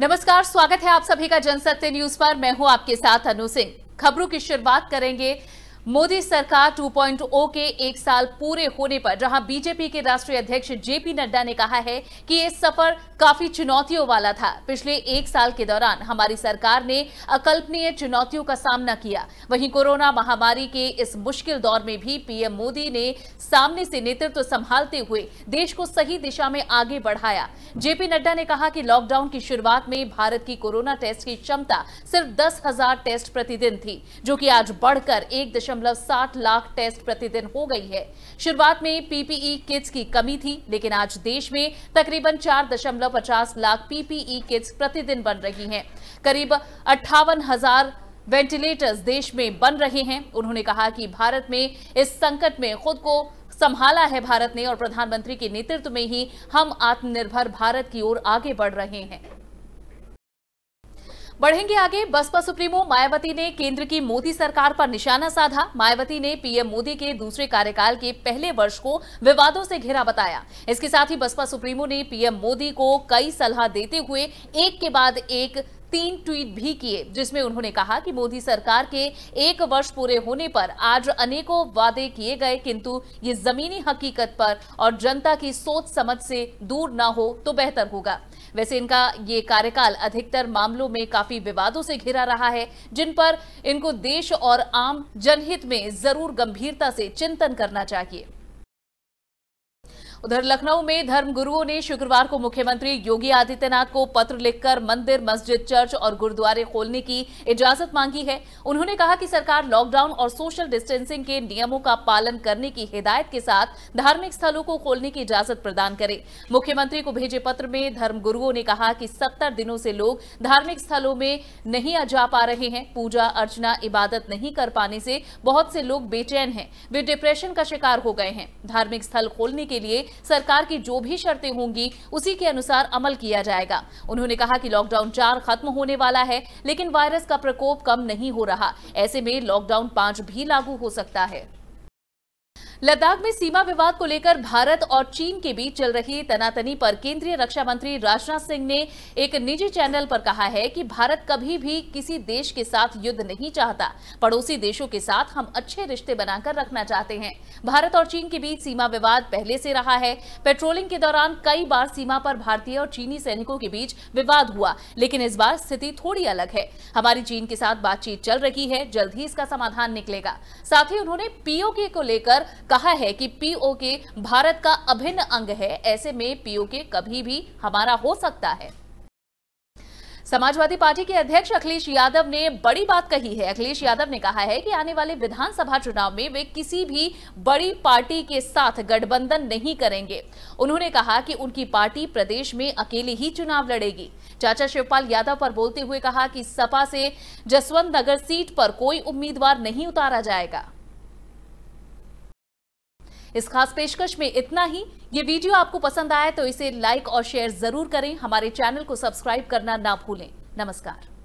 नमस्कार स्वागत है आप सभी का जनसत्य न्यूज पर मैं हूं आपके साथ अनु सिंह खबरों की शुरुआत करेंगे मोदी सरकार 2.0 के एक साल पूरे होने पर जहां बीजेपी के राष्ट्रीय अध्यक्ष जेपी नड्डा ने कहा है कि ये सफर काफी चुनौतियों वाला था पिछले एक साल के दौरान हमारी सरकार ने अकल्पनीय चुनौतियों का सामना किया वहीं कोरोना महामारी के इस मुश्किल दौर में भी पीएम मोदी ने सामने से नेतृत्व तो संभालते हुए देश को सही दिशा में आगे बढ़ाया जेपी नड्डा ने कहा कि लॉकडाउन की शुरुआत में भारत की कोरोना टेस्ट की क्षमता सिर्फ दस टेस्ट प्रतिदिन थी जो की आज बढ़कर एक दशमलव सात लाख टेस्ट प्रतिदिन हो गई है शुरुआत में पीपीई किट्स की कमी थी लेकिन आज देश में तकरीबन चार दशमलव पचास लाख पीपीई किट्स प्रतिदिन बन रही हैं करीब अट्ठावन हजार वेंटिलेटर्स देश में बन रहे हैं उन्होंने कहा कि भारत में इस संकट में खुद को संभाला है भारत ने और प्रधानमंत्री के नेतृत्व में ही हम आत्मनिर्भर भारत की ओर आगे बढ़ रहे हैं बढ़ेंगे आगे बसपा सुप्रीमो मायावती ने केंद्र की मोदी सरकार पर निशाना साधा मायावती ने पीएम मोदी के दूसरे कार्यकाल के पहले वर्ष को विवादों से घिरा बताया इसके साथ ही बसपा सुप्रीमो ने पीएम मोदी को कई सलाह देते हुए एक के बाद एक तीन ट्वीट भी किए जिसमें उन्होंने कहा कि मोदी सरकार के एक वर्ष पूरे होने पर आज अनेकों वादे किए गए किंतु ये जमीनी हकीकत पर और जनता की सोच समझ से दूर ना हो तो बेहतर होगा वैसे इनका ये कार्यकाल अधिकतर मामलों में काफी विवादों से घिरा रहा है जिन पर इनको देश और आम जनहित में जरूर गंभीरता से चिंतन करना चाहिए उधर लखनऊ में धर्मगुरुओं ने शुक्रवार को मुख्यमंत्री योगी आदित्यनाथ को पत्र लिखकर मंदिर मस्जिद चर्च और गुरुद्वारे खोलने की इजाजत मांगी है उन्होंने कहा कि सरकार लॉकडाउन और सोशल डिस्टेंसिंग के नियमों का पालन करने की हिदायत के साथ धार्मिक स्थलों को खोलने की इजाजत प्रदान करे मुख्यमंत्री को भेजे पत्र में धर्मगुरुओं ने कहा कि सत्तर दिनों से लोग धार्मिक स्थलों में नहीं जा पा रहे हैं पूजा अर्चना इबादत नहीं कर पाने से बहुत से लोग बेचैन है वे डिप्रेशन का शिकार हो गए हैं धार्मिक स्थल खोलने के लिए सरकार की जो भी शर्तें होंगी उसी के अनुसार अमल किया जाएगा उन्होंने कहा कि लॉकडाउन चार खत्म होने वाला है लेकिन वायरस का प्रकोप कम नहीं हो रहा ऐसे में लॉकडाउन पांच भी लागू हो सकता है लद्दाख में सीमा विवाद को लेकर भारत और चीन के बीच चल रही तनातनी पर केंद्रीय रक्षा मंत्री राजनाथ सिंह ने एक निजी चैनल पर कहा है कि भारत कभी भी किसी देश के साथ युद्ध नहीं चाहता पड़ोसी देशों के साथ हम अच्छे रिश्ते बनाकर रखना चाहते हैं भारत और चीन के बीच सीमा विवाद पहले से रहा है पेट्रोलिंग के दौरान कई बार सीमा पर भारतीय और चीनी सैनिकों के बीच विवाद हुआ लेकिन इस बार स्थिति थोड़ी अलग है हमारी चीन के साथ बातचीत चल रही है जल्द ही इसका समाधान निकलेगा साथ ही उन्होंने पीओके को लेकर कहा है कि पीओके भारत का अभिन्न अंग है ऐसे में पीओके कभी भी हमारा हो सकता है समाजवादी पार्टी के अध्यक्ष अखिलेश यादव ने बड़ी बात कही है अखिलेश यादव ने कहा है कि आने वाले विधानसभा चुनाव में वे किसी भी बड़ी पार्टी के साथ गठबंधन नहीं करेंगे उन्होंने कहा कि उनकी पार्टी प्रदेश में अकेले ही चुनाव लड़ेगी चाचा शिवपाल यादव पर बोलते हुए कहा कि सपा से जसवंत नगर सीट पर कोई उम्मीदवार नहीं उतारा जाएगा इस खास पेशकश में इतना ही ये वीडियो आपको पसंद आया तो इसे लाइक और शेयर जरूर करें हमारे चैनल को सब्सक्राइब करना ना भूलें नमस्कार